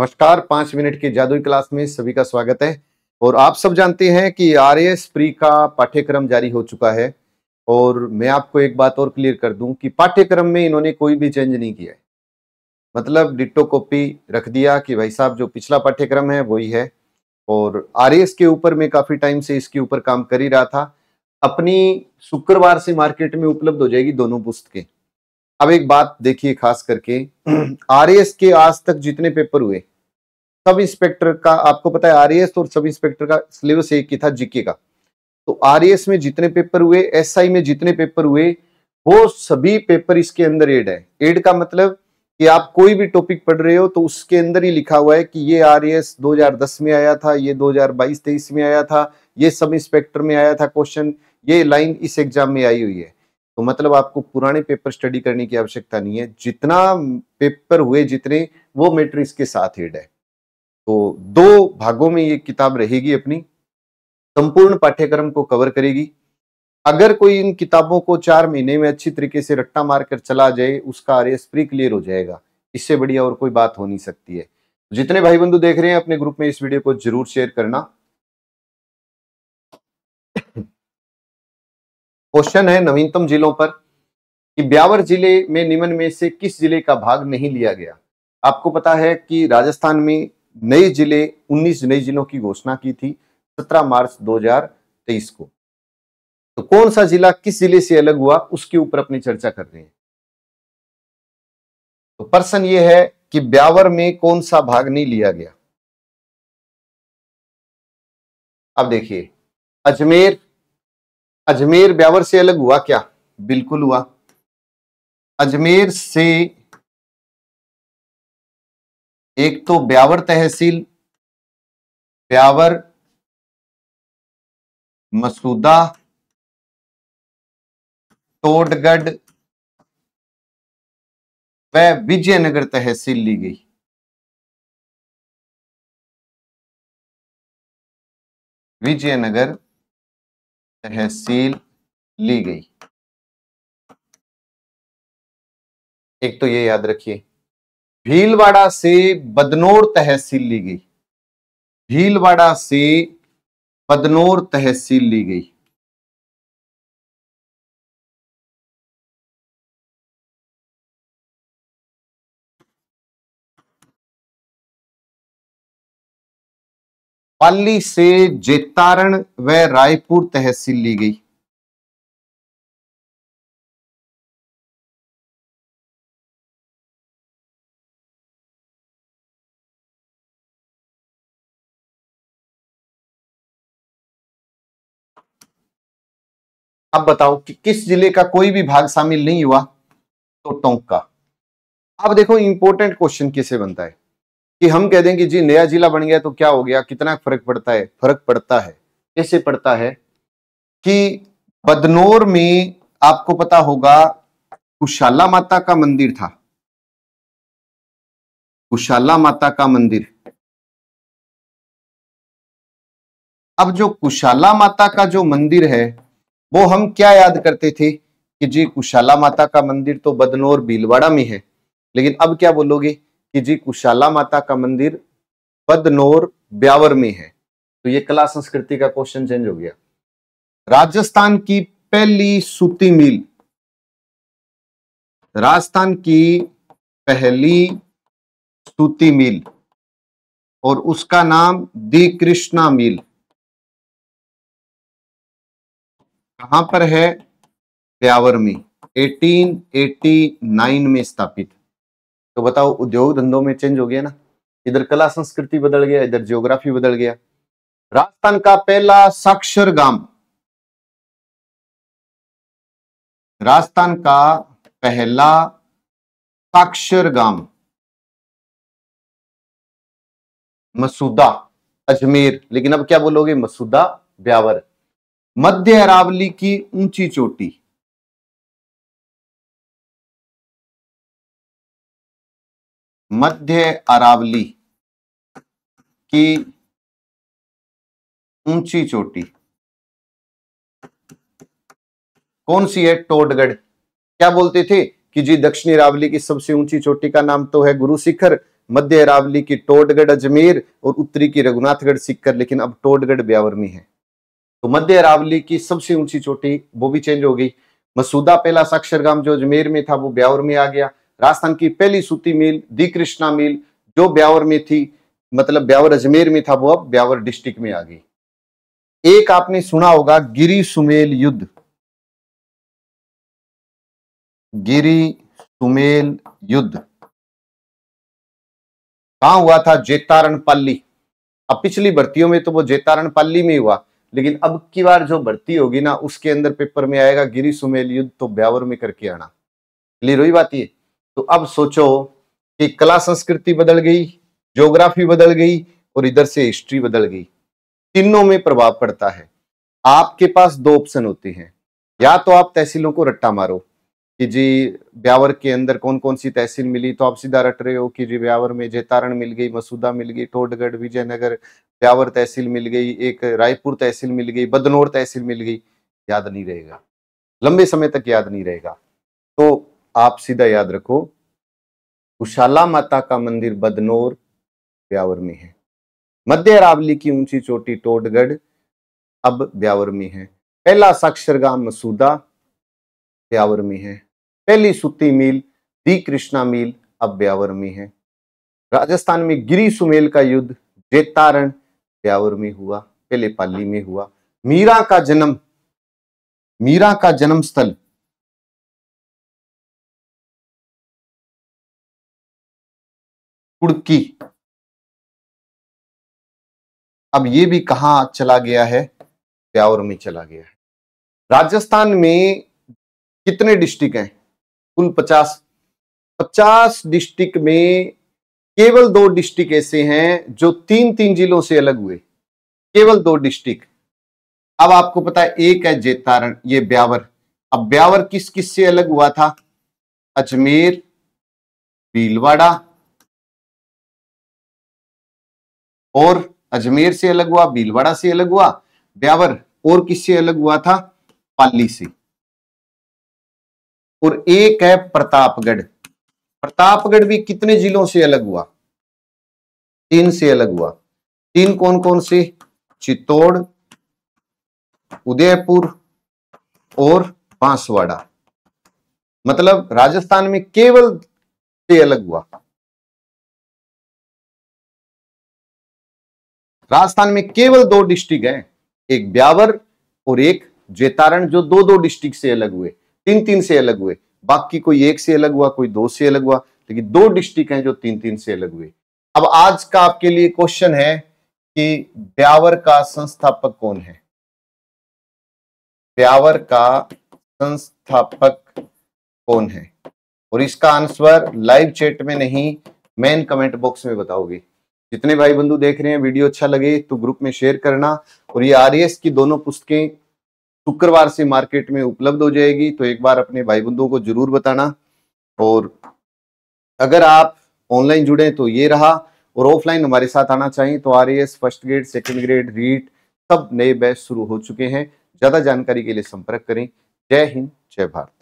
नमस्कार पांच मिनट की जादुई क्लास में सभी का स्वागत है और आप सब जानते हैं कि आर एस प्री का पाठ्यक्रम जारी हो चुका है और मैं आपको एक बात और क्लियर कर दूं कि पाठ्यक्रम में इन्होंने कोई भी चेंज नहीं किया है मतलब डिट्टो कॉपी रख दिया कि भाई साहब जो पिछला पाठ्यक्रम है वही है और आर के ऊपर मैं काफ़ी टाइम से इसके ऊपर काम कर ही रहा था अपनी शुक्रवार से मार्केट में उपलब्ध हो जाएगी दोनों पुस्तकें अब एक बात देखिए खास करके आर के आज तक जितने पेपर हुए सब इंस्पेक्टर का आपको पता है आरएएस और सब इंस्पेक्टर का सिलेबस एक ही था जीके का तो आरएएस में जितने पेपर हुए एसआई में जितने पेपर हुए वो सभी पेपर इसके अंदर एड है एड का मतलब कि आप कोई भी टॉपिक पढ़ रहे हो तो उसके अंदर ही लिखा हुआ है कि ये हजार 2010 में आया था ये 2022-23 में आया था ये सब इंस्पेक्टर में आया था क्वेश्चन ये लाइन इस एग्जाम में आई हुई है तो मतलब आपको पुराने पेपर स्टडी करने की आवश्यकता नहीं है जितना पेपर हुए जितने वो मेटर के साथ एड है तो दो भागों में ये किताब रहेगी अपनी संपूर्ण पाठ्यक्रम को कवर करेगी अगर कोई इन किताबों को चार महीने में अच्छी तरीके से रट्टा मारकर चला जाए उसका आर एस प्री क्लियर हो जाएगा इससे बढ़िया और कोई बात हो नहीं सकती है तो जितने भाई बंधु देख रहे हैं अपने ग्रुप में इस वीडियो को जरूर शेयर करना क्वेश्चन है नवीनतम जिलों पर कि ब्यावर जिले में निमन में से किस जिले का भाग नहीं लिया गया आपको पता है कि राजस्थान में नए जिले 19 नए जिलों की घोषणा की थी 17 मार्च 2023 को तो कौन सा जिला किस जिले से अलग हुआ उसके ऊपर अपनी चर्चा कर रहे हैं तो प्रश्न यह है कि ब्यावर में कौन सा भाग नहीं लिया गया अब देखिए अजमेर अजमेर ब्यावर से अलग हुआ क्या बिल्कुल हुआ अजमेर से एक तो ब्यावर तहसील ब्यावर मसूदा तोडगढ़ व विजयनगर तहसील ली गई विजयनगर तहसील ली गई एक तो ये याद रखिए भीलवाड़ा से बदनौर तहसील ली गई भीलवाड़ा से बदनौर तहसील ली गई पाली से जेतारण व रायपुर तहसील ली गई आप बताओ कि किस जिले का कोई भी भाग शामिल नहीं हुआ तो टोंक का अब देखो इंपॉर्टेंट क्वेश्चन किसे बनता है कि हम कह दें कि जी नया जिला बन गया तो क्या हो गया कितना फर्क पड़ता है फर्क पड़ता है कैसे पड़ता है कि बदनौर में आपको पता होगा कुशाला माता का मंदिर था कुशाला माता का मंदिर अब जो कुशाला माता का जो मंदिर है वो हम क्या याद करते थे कि जी कुशाला माता का मंदिर तो बदनौर भीलवाड़ा में है लेकिन अब क्या बोलोगे कि जी कुशाला माता का मंदिर बदनौर ब्यावर में है तो ये कला संस्कृति का क्वेश्चन चेंज हो गया राजस्थान की पहली सूती मिल राजस्थान की पहली सूती मिल और उसका नाम दी कृष्णा मिल कहां पर है प्यावर में 1889 में स्थापित तो बताओ उद्योग धंधों में चेंज हो गया ना इधर कला संस्कृति बदल गया इधर ज्योग्राफी बदल गया राजस्थान का पहला साक्षर गांव राजस्थान का पहला साक्षर गांव मसूदा अजमेर लेकिन अब क्या बोलोगे मसूदा ब्यावर मध्य अरावली की ऊंची चोटी मध्य अरावली की ऊंची चोटी कौन सी है टोडगढ़ क्या बोलते थे कि जी दक्षिणी अरावली की सबसे ऊंची चोटी का नाम तो है गुरु शिखर मध्य अरावली की टोडगढ़ अजमेर और उत्तरी की रघुनाथगढ़ सिक्कर लेकिन अब टोडगढ़ ब्यावर में है तो मध्य अरावली की सबसे ऊंची चोटी वो भी चेंज हो गई मसूदा पहला साक्षरगाम जो अजमेर में था वो ब्यावर में आ गया राजस्थान की पहली सूती मिल दी कृष्णा मिल जो ब्यावर में थी मतलब ब्यावर अजमेर में था वो अब ब्यावर डिस्ट्रिक्ट में आ गई एक आपने सुना होगा गिरी सुमेल युद्ध गिरी सुमेल युद्ध कहा हुआ था जेतारण पाली अब पिछली भर्तियों में तो वो जेतारण पाली में हुआ लेकिन अब की बार जो भर्ती होगी ना उसके अंदर पेपर में आएगा गिरी सुमेल युद्ध तो ब्यावर में करके आना क्लियर हुई बात ये तो अब सोचो कि कला संस्कृति बदल गई ज्योग्राफी बदल गई और इधर से हिस्ट्री बदल गई तीनों में प्रभाव पड़ता है आपके पास दो ऑप्शन होते हैं या तो आप तहसीलों को रट्टा मारो कि जी ब्यावर के अंदर कौन कौन सी तहसील मिली तो आप सीधा रट रहे हो कि जी ब्यावर में जेतारण मिल गई मसूदा मिल गई टोडगढ़ विजयनगर ब्यावर तहसील मिल गई एक रायपुर तहसील मिल गई बदनौर तहसील मिल गई याद नहीं रहेगा लंबे समय तक याद नहीं रहेगा तो आप सीधा याद रखो कुशाला माता का मंदिर बदनौर ब्यावर में है मध्य अरावली की ऊंची चोटी टोडगढ़ अब ब्यावर में है पहला साक्षरगाह मसूदा ब्यावर में है पहली सुती मील दी कृष्णा मील अब ब्यावर में है राजस्थान में गिरी सुमेल का युद्ध जेतारण ब्यावर में हुआ पहले पाली में हुआ मीरा का जन्म मीरा का जन्म स्थल कुड़की अब ये भी कहा चला गया है ब्यावर में चला गया है राजस्थान में कितने डिस्ट्रिक्ट हैं कुल पचास पचास डिस्ट्रिक्ट में केवल दो डिस्ट्रिक्ट ऐसे हैं जो तीन तीन जिलों से अलग हुए केवल दो डिस्ट्रिक्ट अब आपको पता है एक है जेतारण ये ब्यावर अब ब्यावर किस किस से अलग हुआ था अजमेर भीलवाड़ा और अजमेर से अलग हुआ भीलवाड़ा से अलग हुआ ब्यावर और किससे अलग हुआ था पाली से और एक है प्रतापगढ़ प्रतापगढ़ भी कितने जिलों से अलग हुआ तीन से अलग हुआ तीन कौन कौन से चित्तौड़ उदयपुर और बांसवाड़ा मतलब राजस्थान में केवल से अलग हुआ राजस्थान में केवल दो डिस्ट्रिक्ट हैं एक ब्यावर और एक जेतारण जो दो दो डिस्ट्रिक्ट से अलग हुए तीन तीन से अलग हुए बाकी कोई एक से अलग हुआ कोई दो से अलग हुआ लेकिन दो डिस्ट्रिक्ट हैं जो तीन तीन से अलग हुए अब आज का आपके लिए क्वेश्चन है कि ब्यावर का संस्थापक कौन है ब्यावर का संस्थापक कौन है और इसका आंसर लाइव चैट में नहीं मेन कमेंट बॉक्स में बताओगे जितने भाई बंधु देख रहे हैं वीडियो अच्छा लगे तो ग्रुप में शेयर करना और ये आर की दोनों पुस्तकें शुक्रवार से मार्केट में उपलब्ध हो जाएगी तो एक बार अपने भाई बंधुओं को जरूर बताना और अगर आप ऑनलाइन जुड़े तो ये रहा और ऑफलाइन हमारे साथ आना चाहिए तो आर first grade second grade REET सब नए बैच शुरू हो चुके हैं ज़्यादा जानकारी के लिए संपर्क करें जय हिंद जय भारत